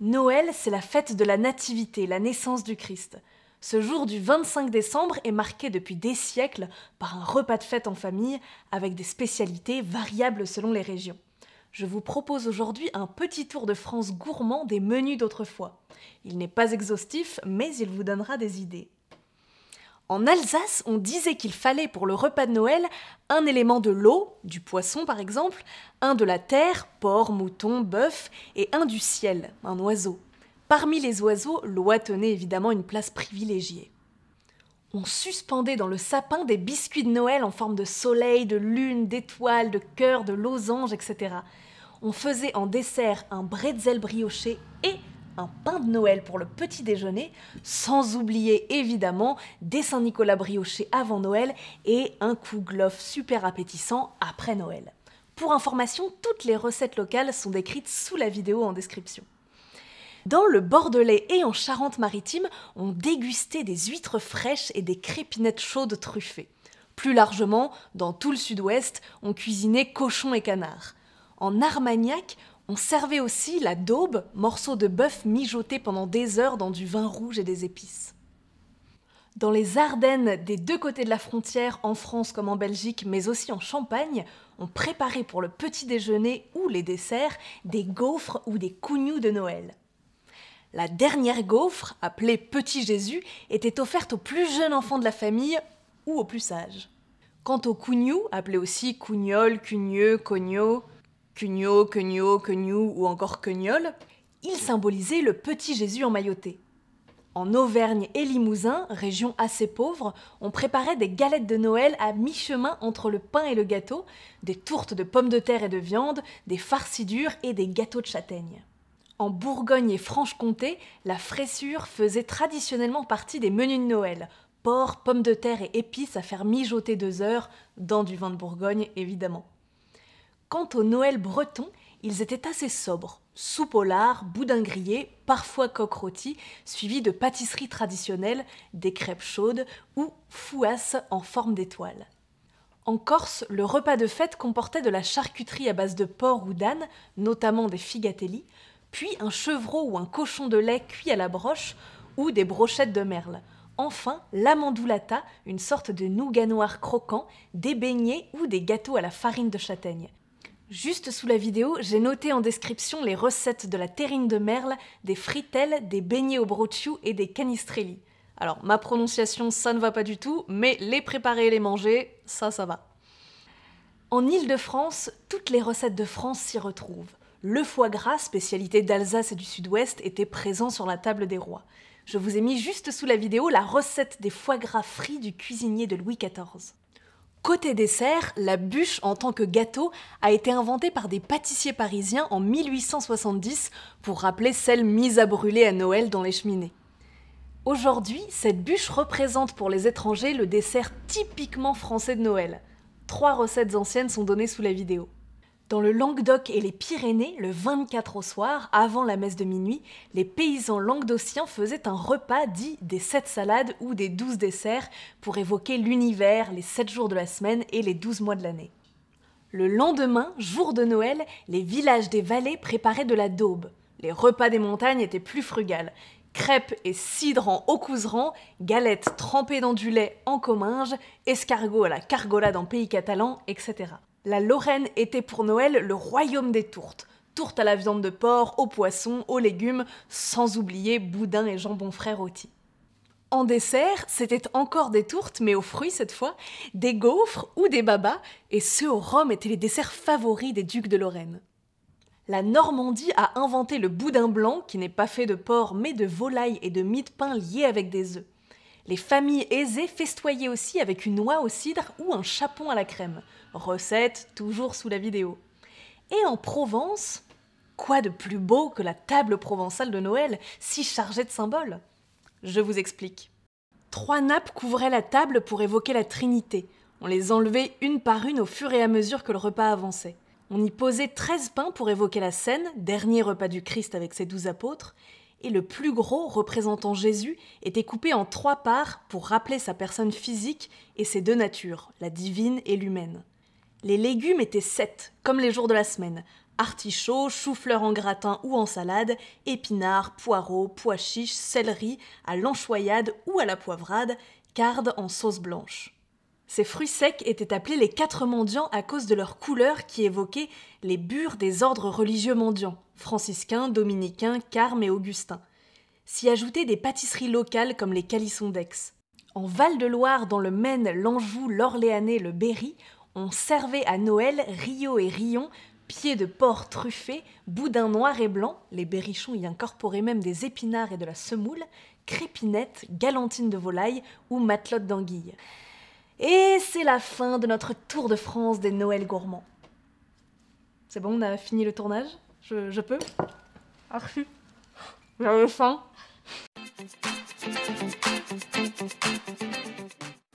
Noël, c'est la fête de la Nativité, la naissance du Christ. Ce jour du 25 décembre est marqué depuis des siècles par un repas de fête en famille avec des spécialités variables selon les régions. Je vous propose aujourd'hui un petit tour de France gourmand des menus d'autrefois. Il n'est pas exhaustif, mais il vous donnera des idées. En Alsace, on disait qu'il fallait pour le repas de Noël un élément de l'eau, du poisson par exemple, un de la terre, porc, mouton, bœuf, et un du ciel, un oiseau. Parmi les oiseaux, l'oie tenait évidemment une place privilégiée. On suspendait dans le sapin des biscuits de Noël en forme de soleil, de lune, d'étoiles, de cœur, de losange, etc. On faisait en dessert un bretzel brioché et un pain de Noël pour le petit déjeuner, sans oublier évidemment des Saint-Nicolas briochés avant Noël et un kouglof super appétissant après Noël. Pour information, toutes les recettes locales sont décrites sous la vidéo en description. Dans le Bordelais et en Charente-Maritime, on dégustait des huîtres fraîches et des crépinettes chaudes truffées. Plus largement, dans tout le sud-ouest, on cuisinait cochons et canards. En Armagnac, on servait aussi la daube, morceau de bœuf mijoté pendant des heures dans du vin rouge et des épices. Dans les Ardennes, des deux côtés de la frontière, en France comme en Belgique, mais aussi en Champagne, on préparait pour le petit déjeuner ou les desserts des gaufres ou des cougnous de Noël. La dernière gaufre, appelée Petit Jésus, était offerte aux plus jeunes enfants de la famille ou aux plus sages. Quant aux cougnous, appelés aussi cougnol, cugneux, cognot, Cugnot, Cugnot, Cugnou ou encore Cugnol, ils symbolisaient le petit Jésus en emmailloté. En Auvergne et Limousin, région assez pauvre, on préparait des galettes de Noël à mi-chemin entre le pain et le gâteau, des tourtes de pommes de terre et de viande, des farcidures et des gâteaux de châtaigne. En Bourgogne et Franche-Comté, la fraissure faisait traditionnellement partie des menus de Noël. Porc, pommes de terre et épices à faire mijoter deux heures, dans du vin de Bourgogne évidemment. Quant au Noël breton, ils étaient assez sobres. Soupe au lard, boudin grillé, parfois coq rôti, suivi de pâtisseries traditionnelles, des crêpes chaudes ou fouasses en forme d'étoile. En Corse, le repas de fête comportait de la charcuterie à base de porc ou d'âne, notamment des figatelli, puis un chevreau ou un cochon de lait cuit à la broche ou des brochettes de merle. Enfin, l'amandoulata, une sorte de nougat noir croquant, des beignets ou des gâteaux à la farine de châtaigne. Juste sous la vidéo, j'ai noté en description les recettes de la terrine de merle, des fritelles, des beignets au brocciu et des canistrelli. Alors, ma prononciation, ça ne va pas du tout, mais les préparer et les manger, ça, ça va. En ile de france toutes les recettes de France s'y retrouvent. Le foie gras, spécialité d'Alsace et du Sud-Ouest, était présent sur la table des rois. Je vous ai mis juste sous la vidéo la recette des foie gras frits du cuisinier de Louis XIV. Côté dessert, la bûche en tant que gâteau a été inventée par des pâtissiers parisiens en 1870 pour rappeler celle mise à brûler à Noël dans les cheminées. Aujourd'hui, cette bûche représente pour les étrangers le dessert typiquement français de Noël. Trois recettes anciennes sont données sous la vidéo. Dans le Languedoc et les Pyrénées, le 24 au soir, avant la messe de minuit, les paysans languedociens faisaient un repas dit des sept salades ou des douze desserts pour évoquer l'univers, les sept jours de la semaine et les 12 mois de l'année. Le lendemain, jour de Noël, les villages des vallées préparaient de la daube. Les repas des montagnes étaient plus frugales. Crêpes et cidre en haut galettes trempées dans du lait en comminges, escargots à la cargolade en pays catalan, etc. La Lorraine était pour Noël le royaume des tourtes. Tourtes à la viande de porc, aux poissons, aux légumes, sans oublier boudin et jambon frère rôti. En dessert, c'était encore des tourtes, mais aux fruits cette fois, des gaufres ou des babas, et ceux au rhum étaient les desserts favoris des ducs de Lorraine. La Normandie a inventé le boudin blanc, qui n'est pas fait de porc mais de volaille et de mie de pain liés avec des œufs. Les familles aisées festoyaient aussi avec une oie au cidre ou un chapon à la crème. Recette toujours sous la vidéo. Et en Provence, quoi de plus beau que la table provençale de Noël, si chargée de symboles Je vous explique. Trois nappes couvraient la table pour évoquer la Trinité. On les enlevait une par une au fur et à mesure que le repas avançait. On y posait 13 pains pour évoquer la scène, dernier repas du Christ avec ses douze apôtres, et le plus gros représentant Jésus était coupé en trois parts pour rappeler sa personne physique et ses deux natures, la divine et l'humaine. Les légumes étaient sept, comme les jours de la semaine, artichauts, choux-fleurs en gratin ou en salade, épinards, poireaux, pois chiches, céleri, à l'anchoyade ou à la poivrade, cardes en sauce blanche. Ces fruits secs étaient appelés les quatre mendiants à cause de leur couleur qui évoquait les bures des ordres religieux mendiants, franciscains, dominicains, carmes et augustins. S'y ajoutaient des pâtisseries locales comme les calissons d'Aix. En Val-de-Loire, dans le Maine, l'Anjou, l'Orléanais, le Berry, on servait à Noël rio et Rion, pieds de porc truffés, boudins noirs et blancs, les berrichons y incorporaient même des épinards et de la semoule, crépinettes, galantines de volaille ou matelotes d'anguilles. Et c'est la fin de notre tour de France des Noël gourmands. C'est bon, on a fini le tournage je, je, peux Arfu ah, J'avais faim.